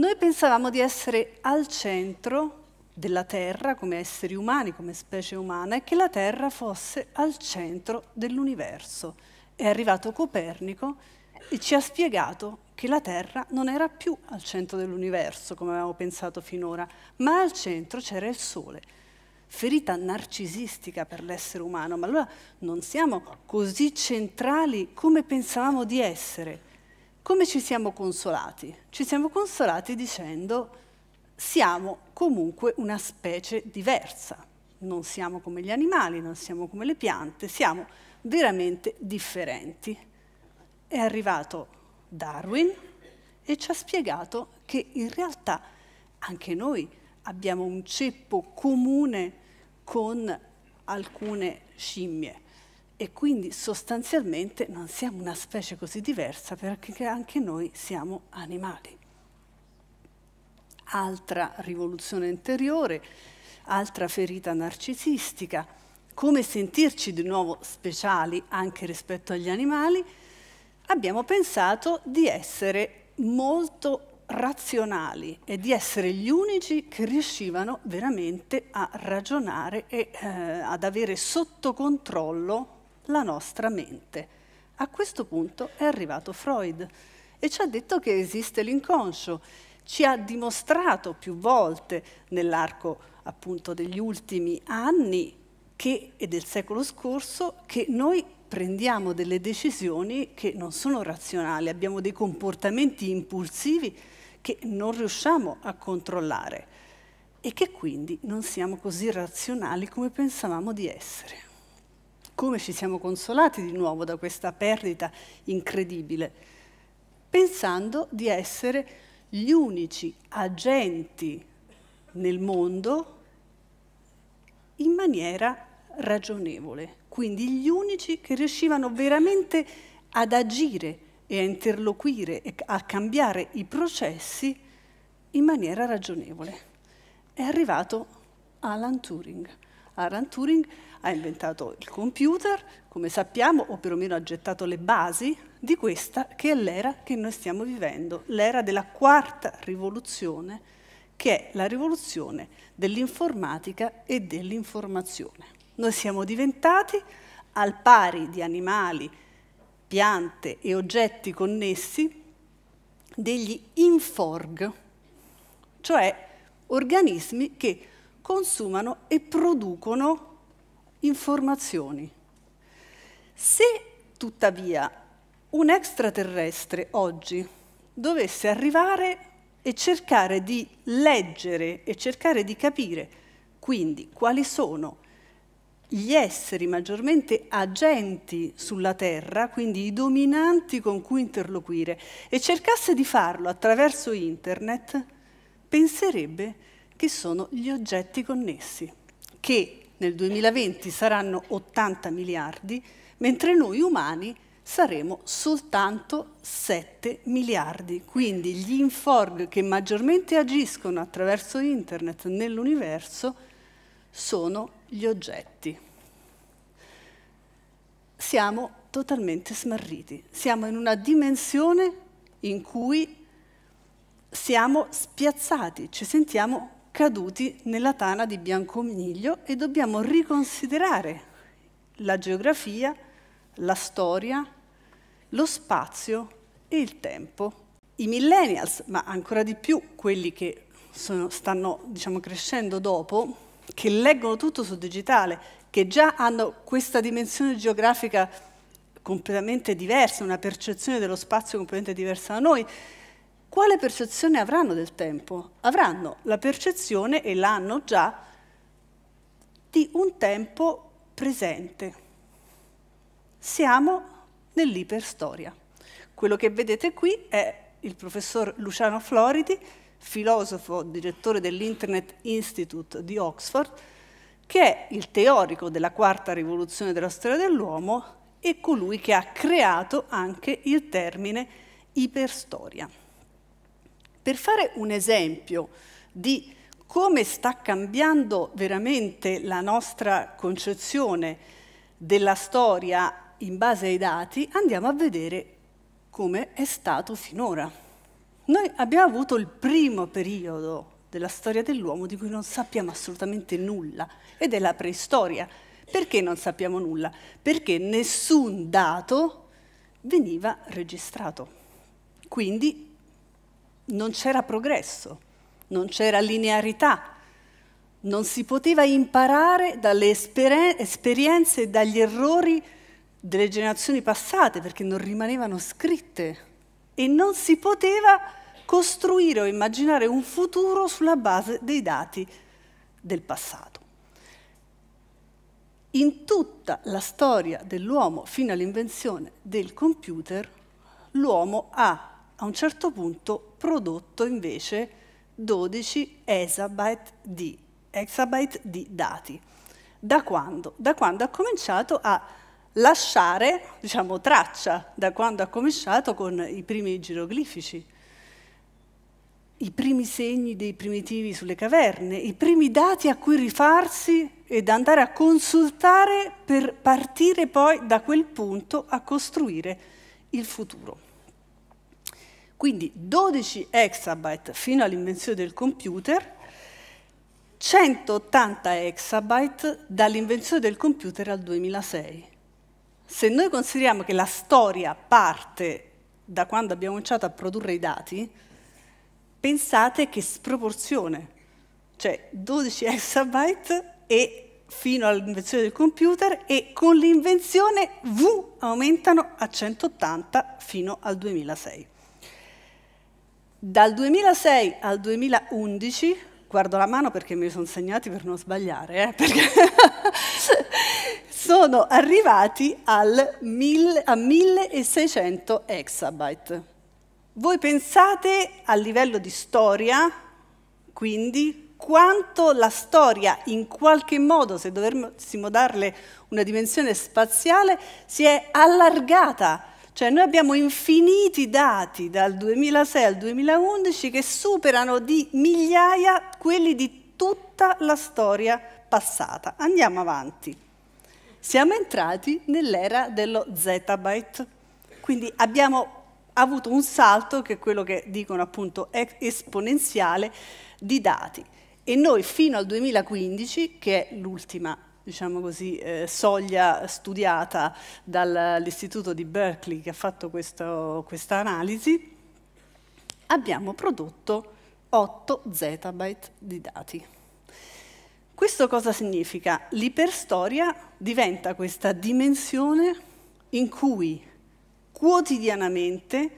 Noi pensavamo di essere al centro della Terra come esseri umani, come specie umana, e che la Terra fosse al centro dell'universo. È arrivato Copernico e ci ha spiegato che la Terra non era più al centro dell'universo, come avevamo pensato finora, ma al centro c'era il Sole. Ferita narcisistica per l'essere umano, ma allora non siamo così centrali come pensavamo di essere. Come ci siamo consolati? Ci siamo consolati dicendo siamo comunque una specie diversa, non siamo come gli animali, non siamo come le piante, siamo veramente differenti. È arrivato Darwin e ci ha spiegato che in realtà anche noi abbiamo un ceppo comune con alcune scimmie e quindi sostanzialmente non siamo una specie così diversa perché anche noi siamo animali. Altra rivoluzione interiore, altra ferita narcisistica, come sentirci di nuovo speciali anche rispetto agli animali, abbiamo pensato di essere molto razionali e di essere gli unici che riuscivano veramente a ragionare e eh, ad avere sotto controllo la nostra mente. A questo punto è arrivato Freud e ci ha detto che esiste l'inconscio, ci ha dimostrato più volte nell'arco appunto degli ultimi anni che, e del secolo scorso che noi prendiamo delle decisioni che non sono razionali, abbiamo dei comportamenti impulsivi che non riusciamo a controllare e che quindi non siamo così razionali come pensavamo di essere come ci siamo consolati di nuovo da questa perdita incredibile, pensando di essere gli unici agenti nel mondo in maniera ragionevole, quindi gli unici che riuscivano veramente ad agire e a interloquire e a cambiare i processi in maniera ragionevole. È arrivato Alan Turing. Alan Turing ha inventato il computer, come sappiamo, o perlomeno ha gettato le basi di questa che è l'era che noi stiamo vivendo, l'era della quarta rivoluzione, che è la rivoluzione dell'informatica e dell'informazione. Noi siamo diventati, al pari di animali, piante e oggetti connessi, degli inforg, cioè organismi che consumano e producono informazioni. Se tuttavia un extraterrestre oggi dovesse arrivare e cercare di leggere e cercare di capire quindi quali sono gli esseri maggiormente agenti sulla Terra, quindi i dominanti con cui interloquire, e cercasse di farlo attraverso Internet, penserebbe che sono gli oggetti connessi, che nel 2020 saranno 80 miliardi, mentre noi umani saremo soltanto 7 miliardi. Quindi gli inforg che maggiormente agiscono attraverso internet nell'universo sono gli oggetti. Siamo totalmente smarriti, siamo in una dimensione in cui siamo spiazzati, ci sentiamo caduti nella tana di Biancomniglio e dobbiamo riconsiderare la geografia, la storia, lo spazio e il tempo. I millennials, ma ancora di più quelli che sono, stanno diciamo, crescendo dopo, che leggono tutto sul digitale, che già hanno questa dimensione geografica completamente diversa, una percezione dello spazio completamente diversa da noi, quale percezione avranno del tempo? Avranno la percezione, e l'hanno già, di un tempo presente. Siamo nell'iperstoria. Quello che vedete qui è il professor Luciano Floridi, filosofo, direttore dell'Internet Institute di Oxford, che è il teorico della quarta rivoluzione della storia dell'uomo e colui che ha creato anche il termine iperstoria. Per fare un esempio di come sta cambiando veramente la nostra concezione della storia in base ai dati, andiamo a vedere come è stato finora. Noi abbiamo avuto il primo periodo della storia dell'uomo di cui non sappiamo assolutamente nulla ed è la preistoria. Perché non sappiamo nulla? Perché nessun dato veniva registrato. Quindi non c'era progresso, non c'era linearità, non si poteva imparare dalle esperienze e dagli errori delle generazioni passate perché non rimanevano scritte e non si poteva costruire o immaginare un futuro sulla base dei dati del passato. In tutta la storia dell'uomo fino all'invenzione del computer, l'uomo ha a un certo punto prodotto invece 12 esabyte di, exabyte di dati. Da quando? Da quando ha cominciato a lasciare diciamo, traccia, da quando ha cominciato con i primi geroglifici, i primi segni dei primitivi sulle caverne, i primi dati a cui rifarsi ed andare a consultare per partire poi da quel punto a costruire il futuro. Quindi 12 exabyte fino all'invenzione del computer, 180 exabyte dall'invenzione del computer al 2006. Se noi consideriamo che la storia parte da quando abbiamo cominciato a produrre i dati, pensate che sproporzione, cioè 12 exabyte e fino all'invenzione del computer e con l'invenzione V aumentano a 180 fino al 2006. Dal 2006 al 2011, guardo la mano perché me li sono segnati per non sbagliare, eh, perché sono arrivati mille, a 1600 exabyte. Voi pensate a livello di storia, quindi, quanto la storia in qualche modo, se dovessimo darle una dimensione spaziale, si è allargata cioè noi abbiamo infiniti dati dal 2006 al 2011 che superano di migliaia quelli di tutta la storia passata. Andiamo avanti. Siamo entrati nell'era dello zettabyte, quindi abbiamo avuto un salto, che è quello che dicono appunto esponenziale, di dati. E noi fino al 2015, che è l'ultima diciamo così, eh, soglia studiata dall'Istituto di Berkeley che ha fatto questo, questa analisi, abbiamo prodotto 8 zettabyte di dati. Questo cosa significa? L'iperstoria diventa questa dimensione in cui quotidianamente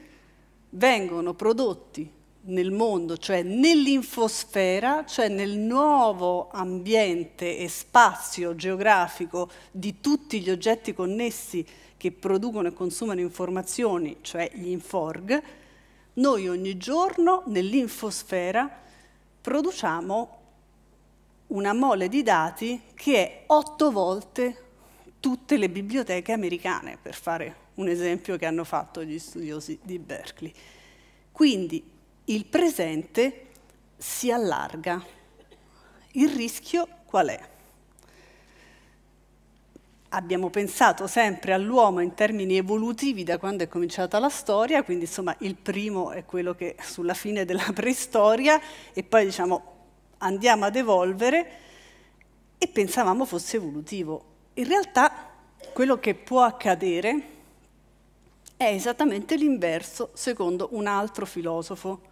vengono prodotti nel mondo, cioè nell'infosfera, cioè nel nuovo ambiente e spazio geografico di tutti gli oggetti connessi che producono e consumano informazioni, cioè gli inforg, noi ogni giorno nell'infosfera produciamo una mole di dati che è otto volte tutte le biblioteche americane, per fare un esempio che hanno fatto gli studiosi di Berkeley. Quindi il presente si allarga. Il rischio qual è? Abbiamo pensato sempre all'uomo in termini evolutivi da quando è cominciata la storia, quindi insomma il primo è quello che sulla fine della preistoria e poi diciamo andiamo ad evolvere e pensavamo fosse evolutivo. In realtà quello che può accadere è esattamente l'inverso secondo un altro filosofo,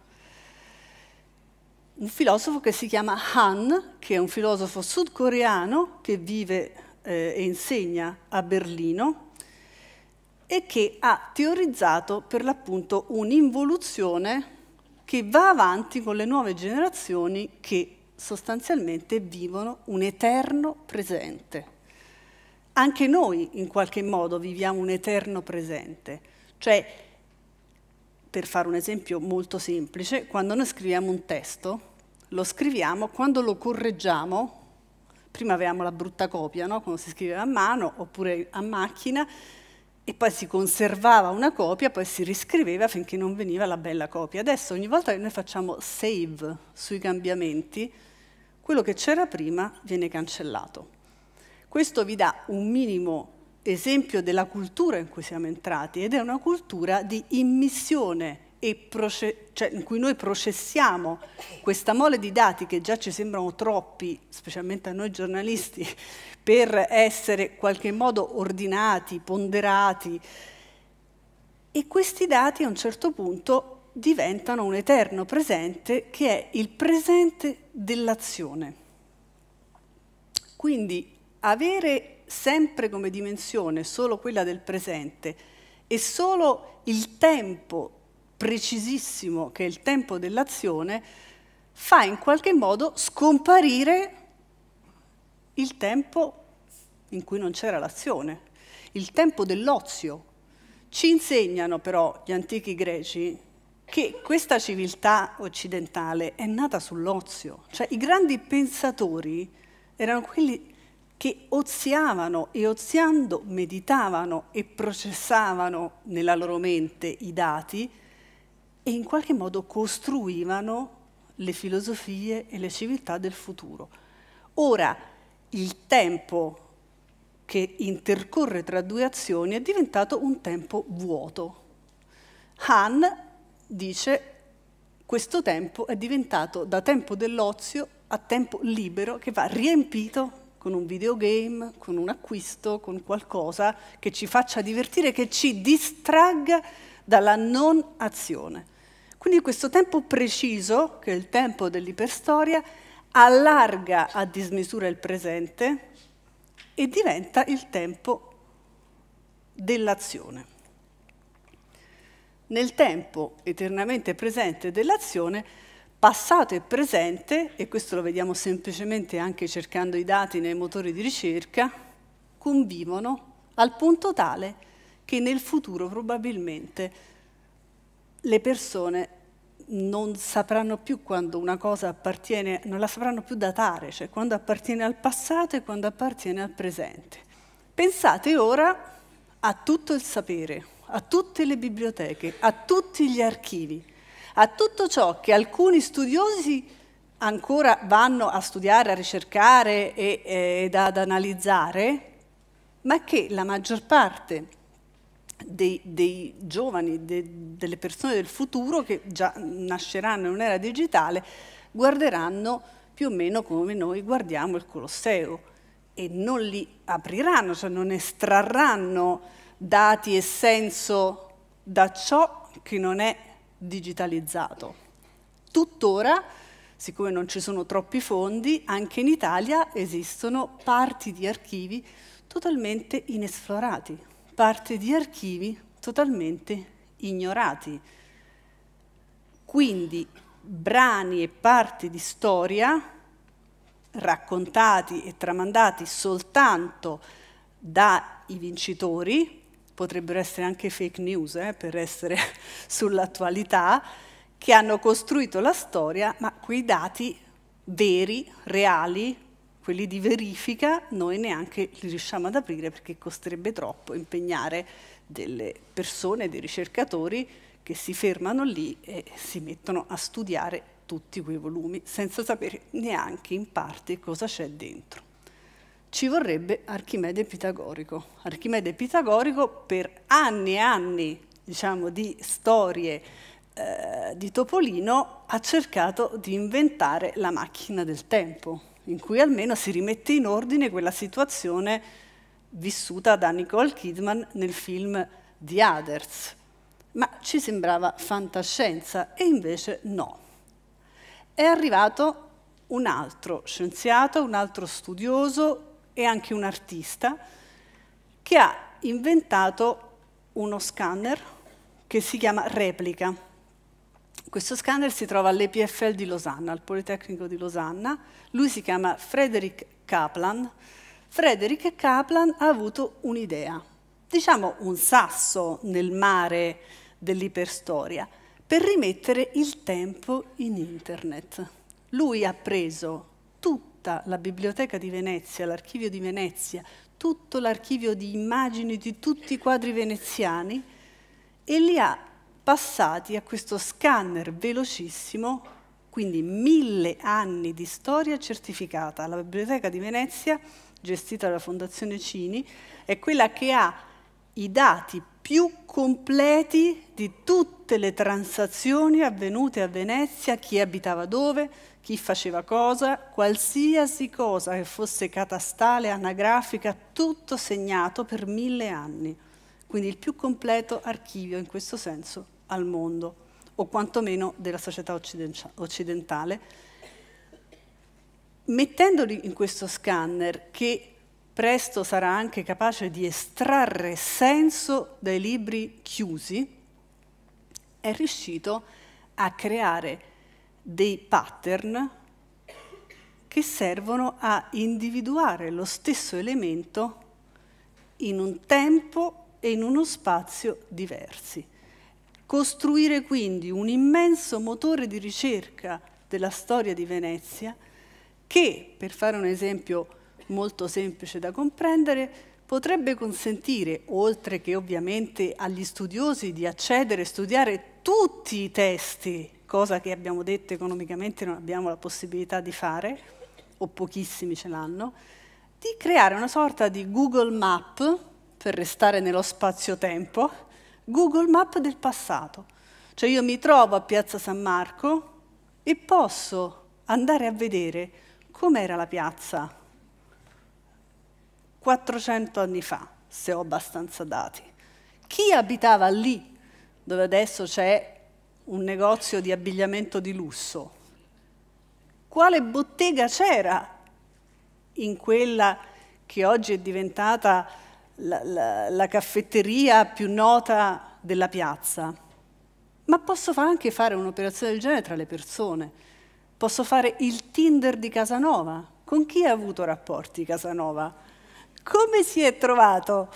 un filosofo che si chiama Han, che è un filosofo sudcoreano che vive eh, e insegna a Berlino e che ha teorizzato per l'appunto un'involuzione che va avanti con le nuove generazioni che sostanzialmente vivono un eterno presente. Anche noi in qualche modo viviamo un eterno presente, cioè per fare un esempio molto semplice, quando noi scriviamo un testo, lo scriviamo, quando lo correggiamo, prima avevamo la brutta copia, no? quando si scriveva a mano oppure a macchina, e poi si conservava una copia, poi si riscriveva finché non veniva la bella copia. Adesso ogni volta che noi facciamo save sui cambiamenti, quello che c'era prima viene cancellato. Questo vi dà un minimo esempio della cultura in cui siamo entrati ed è una cultura di immissione cioè in cui noi processiamo questa mole di dati che già ci sembrano troppi, specialmente a noi giornalisti, per essere in qualche modo ordinati, ponderati. E questi dati a un certo punto diventano un eterno presente che è il presente dell'azione. Quindi avere sempre come dimensione solo quella del presente e solo il tempo precisissimo che è il tempo dell'azione, fa in qualche modo scomparire il tempo in cui non c'era l'azione, il tempo dell'ozio. Ci insegnano però gli antichi greci che questa civiltà occidentale è nata sull'ozio, cioè i grandi pensatori erano quelli che oziavano e oziando meditavano e processavano nella loro mente i dati e in qualche modo costruivano le filosofie e le civiltà del futuro. Ora il tempo che intercorre tra due azioni è diventato un tempo vuoto. Han dice questo tempo è diventato da tempo dell'ozio a tempo libero che va riempito con un videogame, con un acquisto, con qualcosa che ci faccia divertire, che ci distragga dalla non azione. Quindi questo tempo preciso, che è il tempo dell'iperstoria, allarga a dismisura il presente e diventa il tempo dell'azione. Nel tempo eternamente presente dell'azione, passato e presente, e questo lo vediamo semplicemente anche cercando i dati nei motori di ricerca, convivono al punto tale che nel futuro probabilmente le persone non sapranno più quando una cosa appartiene, non la sapranno più datare, cioè quando appartiene al passato e quando appartiene al presente. Pensate ora a tutto il sapere, a tutte le biblioteche, a tutti gli archivi, a tutto ciò che alcuni studiosi ancora vanno a studiare, a ricercare e, ed ad analizzare, ma che la maggior parte dei, dei, giovani, de, delle persone del futuro che già nasceranno in un'era digitale, guarderanno più o meno come noi guardiamo il Colosseo e non li apriranno, cioè non estrarranno dati e senso da ciò che non è digitalizzato. Tuttora, siccome non ci sono troppi fondi, anche in Italia esistono parti di archivi totalmente inesplorati parte di archivi totalmente ignorati. Quindi brani e parti di storia raccontati e tramandati soltanto dai vincitori, potrebbero essere anche fake news eh, per essere sull'attualità, che hanno costruito la storia, ma quei dati veri, reali, quelli di verifica noi neanche li riusciamo ad aprire perché costerebbe troppo impegnare delle persone, dei ricercatori che si fermano lì e si mettono a studiare tutti quei volumi senza sapere neanche in parte cosa c'è dentro. Ci vorrebbe Archimede Pitagorico. Archimede Pitagorico per anni e anni diciamo, di storie eh, di Topolino ha cercato di inventare la macchina del tempo, in cui almeno si rimette in ordine quella situazione vissuta da Nicole Kidman nel film The Others. Ma ci sembrava fantascienza e invece no. È arrivato un altro scienziato, un altro studioso e anche un artista che ha inventato uno scanner che si chiama Replica questo scanner si trova all'EPFL di Losanna, al Politecnico di Losanna. Lui si chiama Frederick Kaplan. Frederick Kaplan ha avuto un'idea, diciamo un sasso nel mare dell'iperstoria, per rimettere il tempo in internet. Lui ha preso tutta la biblioteca di Venezia, l'archivio di Venezia, tutto l'archivio di immagini di tutti i quadri veneziani e li ha passati a questo scanner velocissimo, quindi mille anni di storia certificata. La Biblioteca di Venezia, gestita dalla Fondazione Cini, è quella che ha i dati più completi di tutte le transazioni avvenute a Venezia, chi abitava dove, chi faceva cosa, qualsiasi cosa che fosse catastale, anagrafica, tutto segnato per mille anni. Quindi il più completo archivio in questo senso al mondo, o quantomeno della società occidentale, mettendoli in questo scanner che presto sarà anche capace di estrarre senso dai libri chiusi, è riuscito a creare dei pattern che servono a individuare lo stesso elemento in un tempo e in uno spazio diversi costruire quindi un immenso motore di ricerca della storia di Venezia che, per fare un esempio molto semplice da comprendere, potrebbe consentire, oltre che ovviamente agli studiosi di accedere e studiare tutti i testi, cosa che abbiamo detto economicamente non abbiamo la possibilità di fare, o pochissimi ce l'hanno, di creare una sorta di Google Map, per restare nello spazio-tempo, Google Map del passato. Cioè io mi trovo a Piazza San Marco e posso andare a vedere com'era la piazza 400 anni fa, se ho abbastanza dati. Chi abitava lì, dove adesso c'è un negozio di abbigliamento di lusso? Quale bottega c'era in quella che oggi è diventata la, la, la caffetteria più nota della piazza, ma posso anche fare un'operazione del genere tra le persone. Posso fare il Tinder di Casanova. Con chi ha avuto rapporti Casanova? Come si è trovato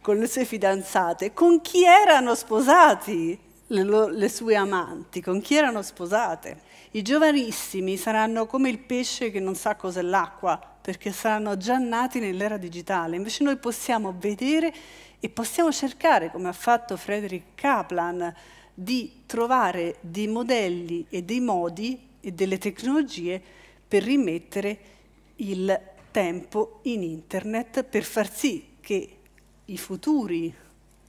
con le sue fidanzate? Con chi erano sposati le, le sue amanti? Con chi erano sposate? I giovanissimi saranno come il pesce che non sa cos'è l'acqua, perché saranno già nati nell'era digitale. Invece noi possiamo vedere e possiamo cercare, come ha fatto Frederick Kaplan, di trovare dei modelli e dei modi e delle tecnologie per rimettere il tempo in internet per far sì che i futuri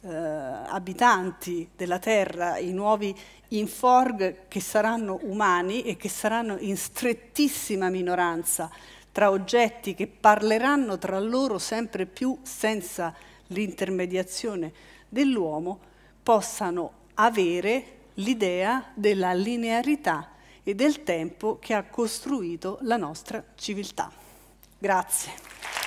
eh, abitanti della Terra, i nuovi inforg che saranno umani e che saranno in strettissima minoranza tra oggetti che parleranno tra loro sempre più senza l'intermediazione dell'uomo, possano avere l'idea della linearità e del tempo che ha costruito la nostra civiltà. Grazie.